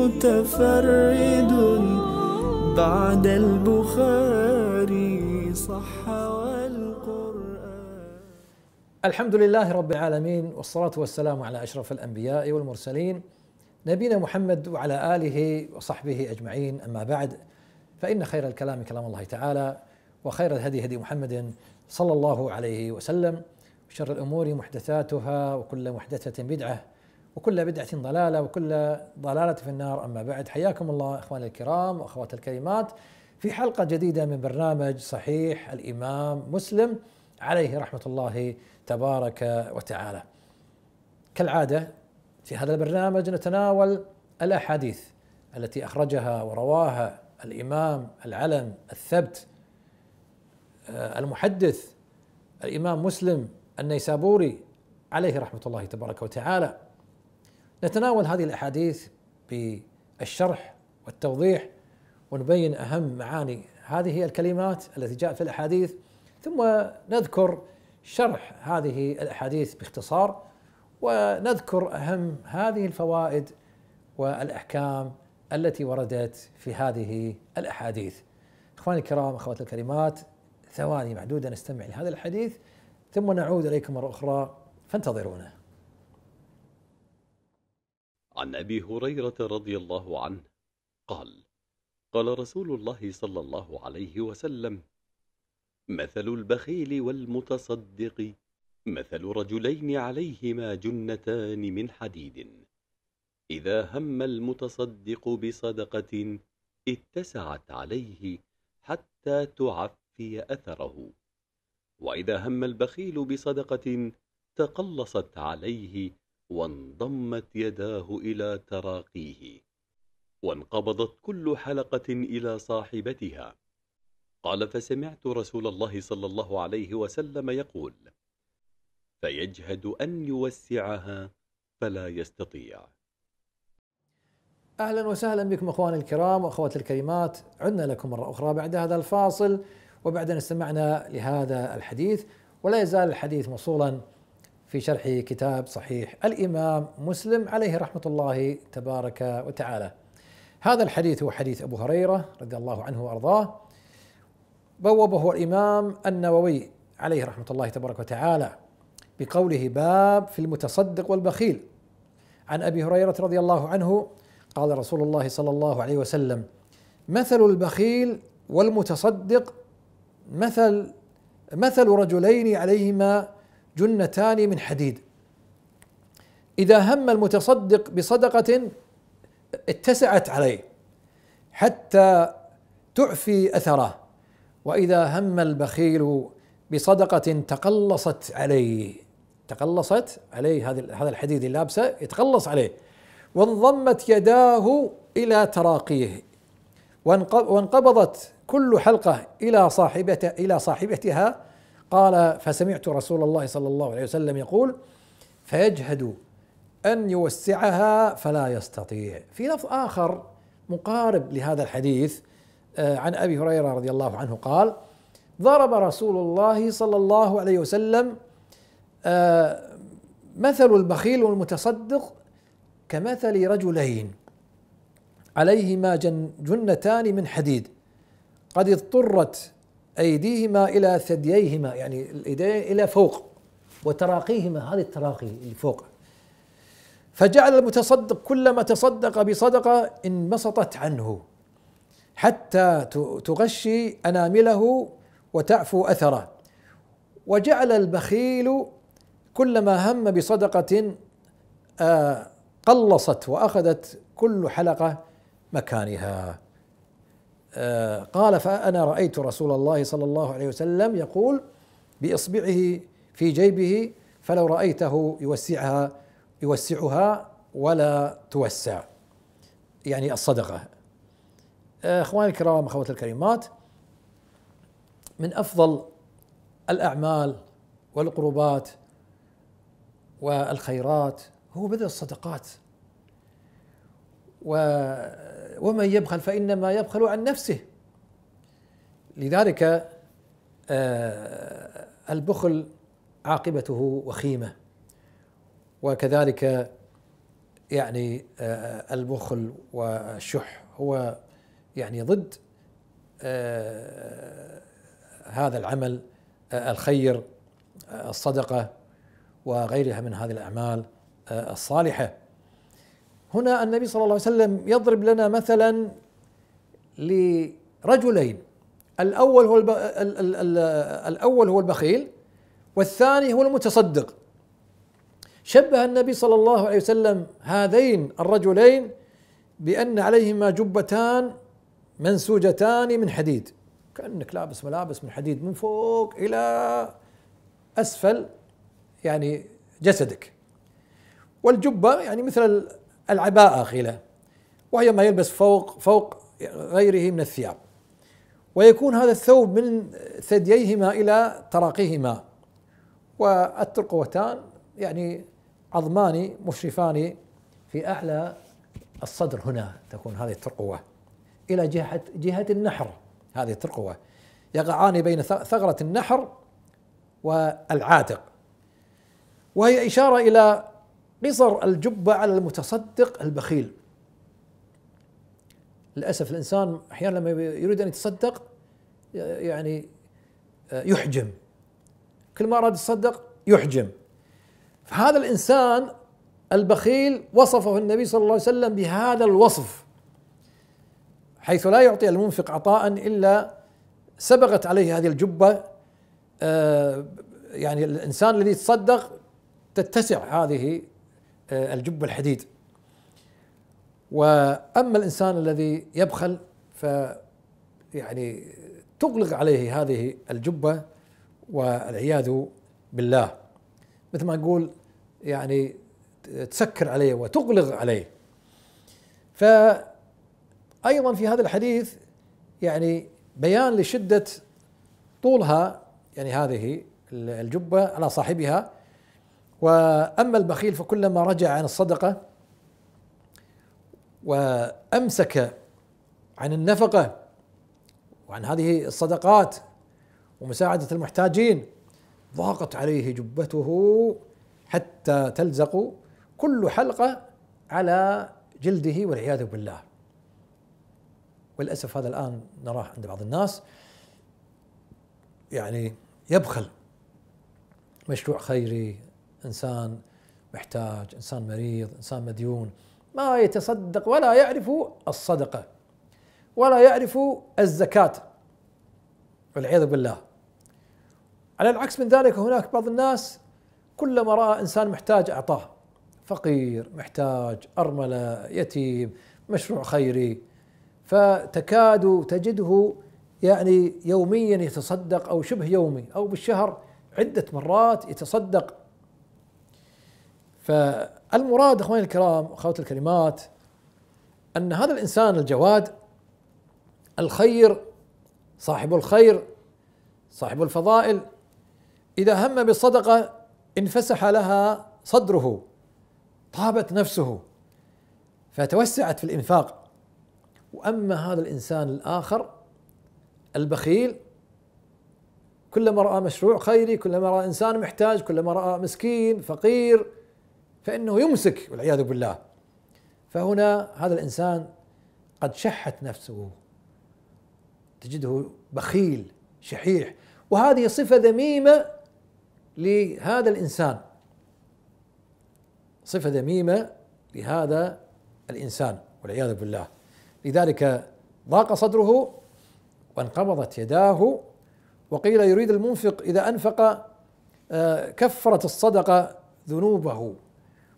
متفرد بعد البخاري صح والقرآن الحمد لله رب العالمين والصلاة والسلام على أشرف الأنبياء والمرسلين نبينا محمد وعلى آله وصحبه أجمعين أما بعد فإن خير الكلام كلام الله تعالى وخير الهدي هدي محمد صلى الله عليه وسلم وشر الأمور محدثاتها وكل محدثة بدعة وكل بدعة ضلالة وكل ضلالة في النار أما بعد حياكم الله إخواني الكرام وأخواتي الكريمات في حلقة جديدة من برنامج صحيح الإمام مسلم عليه رحمة الله تبارك وتعالى كالعادة في هذا البرنامج نتناول الأحاديث التي أخرجها ورواها الإمام العلم الثبت آه، المحدث الإمام مسلم النيسابوري عليه رحمة الله تبارك وتعالى نتناول هذه الاحاديث بالشرح والتوضيح ونبين اهم معاني هذه الكلمات التي جاءت في الاحاديث ثم نذكر شرح هذه الاحاديث باختصار ونذكر اهم هذه الفوائد والاحكام التي وردت في هذه الاحاديث. اخواني الكرام اخواتي الكريمات ثواني معدوده نستمع لهذا الحديث ثم نعود اليكم مره اخرى فانتظرونا. عن أبي هريرة رضي الله عنه قال قال رسول الله صلى الله عليه وسلم مثل البخيل والمتصدق مثل رجلين عليهما جنتان من حديد إذا هم المتصدق بصدقة اتسعت عليه حتى تعفي أثره وإذا هم البخيل بصدقة تقلصت عليه وانضمت يداه إلى تراقيه وانقبضت كل حلقة إلى صاحبتها قال فسمعت رسول الله صلى الله عليه وسلم يقول فيجهد أن يوسعها فلا يستطيع أهلا وسهلا بكم أخواني الكرام وأخواتي الكريمات عدنا لكم مرة أخرى بعد هذا الفاصل وبعد أن استمعنا لهذا الحديث ولا يزال الحديث موصولا في شرح كتاب صحيح الامام مسلم عليه رحمه الله تبارك وتعالى. هذا الحديث هو حديث ابو هريره رضي الله عنه وارضاه. بوبه الامام النووي عليه رحمه الله تبارك وتعالى بقوله باب في المتصدق والبخيل. عن ابي هريره رضي الله عنه قال رسول الله صلى الله عليه وسلم: مثل البخيل والمتصدق مثل مثل رجلين عليهما جنتان من حديد إذا هم المتصدق بصدقة اتسعت عليه حتى تعفي أثره وإذا هم البخيل بصدقة تقلصت عليه تقلصت عليه هذا الحديد اللابسة يتقلص عليه وانضمت يداه إلى تراقيه وانقبضت كل حلقة إلى صاحبته إلى صاحبتها قال فسمعت رسول الله صلى الله عليه وسلم يقول فيجهد أن يوسعها فلا يستطيع في لفظ آخر مقارب لهذا الحديث آه، عن أبي هريرة رضي الله عنه قال ضرب رسول الله صلى الله عليه وسلم آه، مثل البخيل والمتصدق كمثل رجلين عليهما جنتان من حديد قد اضطرت أيديهما إلى ثدييهما يعني الإيدين إلى فوق وتراقيهما هذه التراقي اللي فوق فجعل المتصدق كلما تصدق بصدقة انبسطت عنه حتى تغشي أنامله وتعفو أثره وجعل البخيل كلما هم بصدقة آه، قلصت وأخذت كل حلقة مكانها آه، قال فأنا رأيت رسول الله صلى الله عليه وسلم يقول بإصبعه في جيبه فلو رأيته يوسعها يوسعها ولا توسع يعني الصدقة آه، إخواني الكرام أخوات الكريمات من أفضل الأعمال والقربات والخيرات هو بذل الصدقات و ومن يبخل فإنما يبخل عن نفسه لذلك آه، البخل عاقبته وخيمة وكذلك يعني آه، البخل والشح هو يعني ضد آه، هذا العمل الخير الصدقة وغيرها من هذه الأعمال الصالحة هنا النبي صلى الله عليه وسلم يضرب لنا مثلا لرجلين الأول هو الأول هو البخيل والثاني هو المتصدق شبه النبي صلى الله عليه وسلم هذين الرجلين بأن عليهما جبتان منسوجتان من حديد كأنك لابس ملابس من حديد من فوق إلى أسفل يعني جسدك والجبة يعني مثل العباءة خلة وهي ما يلبس فوق فوق غيره من الثياب ويكون هذا الثوب من ثدييهما إلى تراقيهما والترقوتان يعني عظمان مشرفان في أعلى الصدر هنا تكون هذه الترقوة إلى جهة جهة النحر هذه الترقوة يقعان بين ثغرة النحر والعاتق وهي إشارة إلى قصر الجبة على المتصدق البخيل للأسف الإنسان أحيانا لما يريد أن يتصدق يعني يحجم كل ما أراد يتصدق يحجم فهذا الإنسان البخيل وصفه النبي صلى الله عليه وسلم بهذا الوصف حيث لا يعطي المنفق عطاء إلا سبقت عليه هذه الجبة آه، يعني الإنسان الذي يتصدق تتسع هذه آه، الجب الحديد واما الانسان الذي يبخل ف يعني تغلق عليه هذه الجبه والعياذ بالله مثل ما نقول يعني تسكر عليه وتغلق عليه فأيضا في هذا الحديث يعني بيان لشدة طولها يعني هذه الجبة على صاحبها وأما البخيل فكلما رجع عن الصدقة وأمسك عن النفقة وعن هذه الصدقات ومساعدة المحتاجين ضاقت عليه جبته حتى تلزق كل حلقة على جلده والعياذ بالله وللأسف هذا الآن نراه عند بعض الناس يعني يبخل مشروع خيري انسان محتاج انسان مريض انسان مديون ما يتصدق ولا يعرف الصدقه ولا يعرف الزكاه والعياذ بالله على العكس من ذلك هناك بعض الناس كلما راى انسان محتاج اعطاه فقير محتاج ارمله يتيم مشروع خيري فتكاد تجده يعني يوميا يتصدق او شبه يومي او بالشهر عده مرات يتصدق فالمراد اخواني الكرام اخوات الكلمات ان هذا الانسان الجواد الخير صاحب الخير صاحب الفضائل اذا هم بالصدقه انفسح لها صدره طابت نفسه فتوسعت في الانفاق واما هذا الانسان الاخر البخيل كلما راى مشروع خيري كلما راى انسان محتاج كلما راى مسكين فقير فإنه يمسك والعياذ بالله فهنا هذا الإنسان قد شحت نفسه تجده بخيل شحيح وهذه صفة ذميمة لهذا الإنسان صفة ذميمة لهذا الإنسان والعياذ بالله لذلك ضاق صدره وانقبضت يداه وقيل يريد المنفق إذا أنفق آه، كفرت الصدقة ذنوبه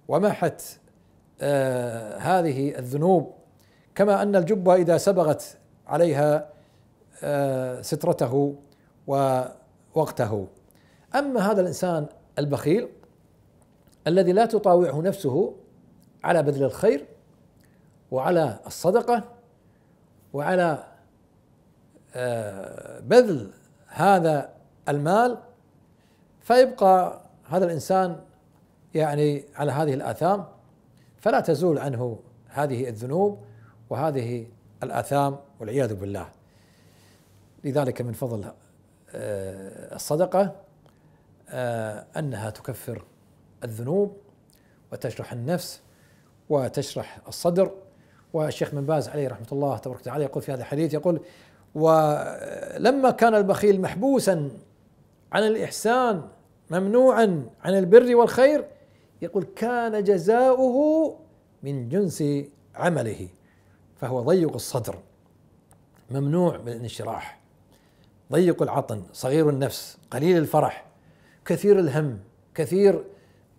ومحت آه، هذه الذنوب كما ان الجبه اذا سبغت عليها آه، سترته ووقته اما هذا الانسان البخيل الذي لا تطاوعه نفسه على بذل الخير وعلى الصدقه وعلى آه، بذل هذا المال فيبقى هذا الانسان يعني على هذه الآثام فلا تزول عنه هذه الذنوب وهذه الآثام والعياذ بالله لذلك من فضل آه، الصدقة آه، أنها تكفر الذنوب وتشرح النفس وتشرح الصدر والشيخ من باز عليه رحمة الله تبارك وتعالى يقول في هذا الحديث يقول ولما كان البخيل محبوسا عن الإحسان ممنوعا عن البر والخير يقول كان جزاؤه من جنس عمله فهو ضيق الصدر ممنوع من الانشراح ضيق العطن صغير النفس قليل الفرح كثير الهم كثير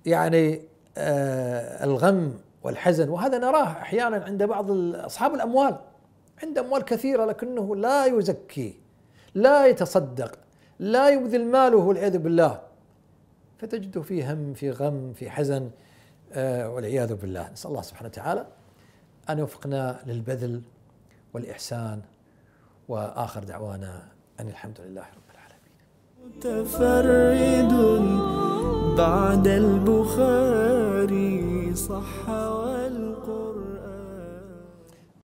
يعني آه الغم والحزن وهذا نراه احيانا عند بعض اصحاب الاموال عنده اموال كثيره لكنه لا يزكي لا يتصدق لا يبذل ماله والعياذ بالله فتجده في هم في غم في حزن آه، والعياذ بالله نسأل الله سبحانه وتعالى أن يوفقنا للبذل والإحسان وآخر دعوانا أن الحمد لله رب العالمين متفرد بعد البخاري صح والقرآن